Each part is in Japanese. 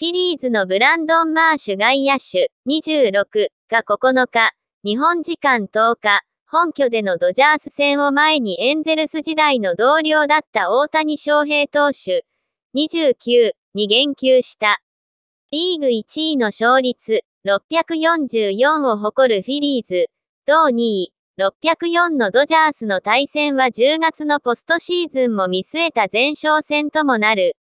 フィリーズのブランドン・マーシュ外野手26が9日、日本時間10日、本拠でのドジャース戦を前にエンゼルス時代の同僚だった大谷翔平投手29に言及した。リーグ1位の勝率644を誇るフィリーズ、同2位、604のドジャースの対戦は10月のポストシーズンも見据えた前哨戦ともなる。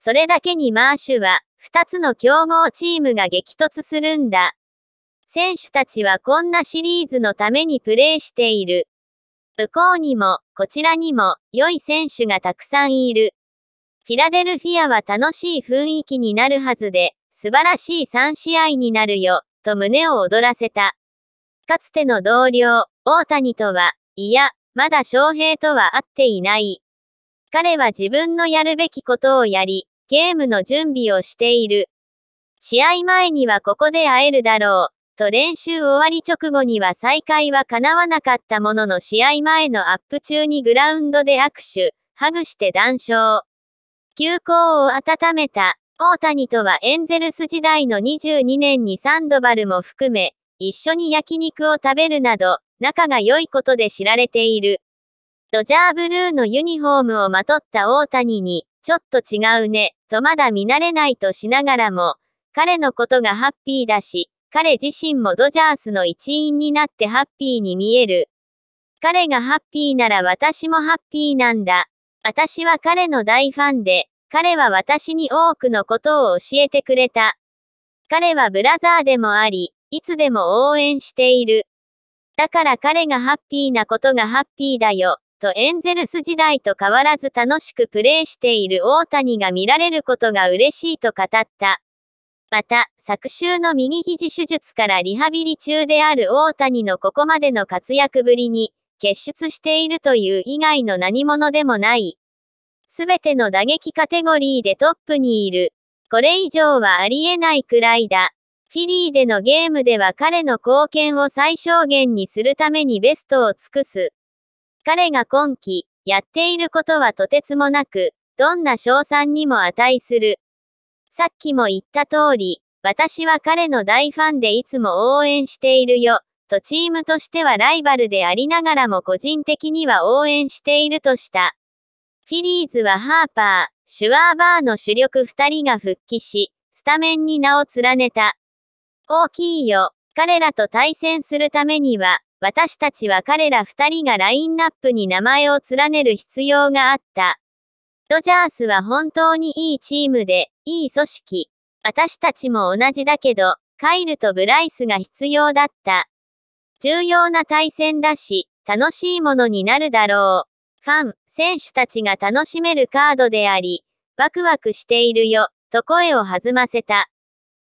それだけにマーシュは、2つの競合チームが激突するんだ。選手たちはこんなシリーズのためにプレーしている。向こうにも、こちらにも、良い選手がたくさんいる。フィラデルフィアは楽しい雰囲気になるはずで、素晴らしい3試合になるよ、と胸を躍らせた。かつての同僚、大谷とは、いや、まだ翔平とは会っていない。彼は自分のやるべきことをやり、ゲームの準備をしている。試合前にはここで会えるだろう。と練習終わり直後には再会は叶わなかったものの試合前のアップ中にグラウンドで握手、ハグして談笑。休校を温めた。大谷とはエンゼルス時代の22年にサンドバルも含め、一緒に焼肉を食べるなど、仲が良いことで知られている。ドジャーブルーのユニフォームをまとった大谷に、ちょっと違うね、とまだ見慣れないとしながらも、彼のことがハッピーだし、彼自身もドジャースの一員になってハッピーに見える。彼がハッピーなら私もハッピーなんだ。私は彼の大ファンで、彼は私に多くのことを教えてくれた。彼はブラザーでもあり、いつでも応援している。だから彼がハッピーなことがハッピーだよ。とエンゼルス時代と変わらず楽しくプレーしている大谷が見られることが嬉しいと語った。また、昨週の右肘手術からリハビリ中である大谷のここまでの活躍ぶりに、結出しているという以外の何者でもない。すべての打撃カテゴリーでトップにいる。これ以上はありえないくらいだ。フィリーでのゲームでは彼の貢献を最小限にするためにベストを尽くす。彼が今季、やっていることはとてつもなく、どんな賞賛にも値する。さっきも言った通り、私は彼の大ファンでいつも応援しているよ、とチームとしてはライバルでありながらも個人的には応援しているとした。フィリーズはハーパー、シュワーバーの主力2人が復帰し、スタメンに名を連ねた。大きいよ。彼らと対戦するためには、私たちは彼ら二人がラインナップに名前を連ねる必要があった。ドジャースは本当にいいチームで、いい組織。私たちも同じだけど、カイルとブライスが必要だった。重要な対戦だし、楽しいものになるだろう。ファン、選手たちが楽しめるカードであり、ワクワクしているよ、と声を弾ませた。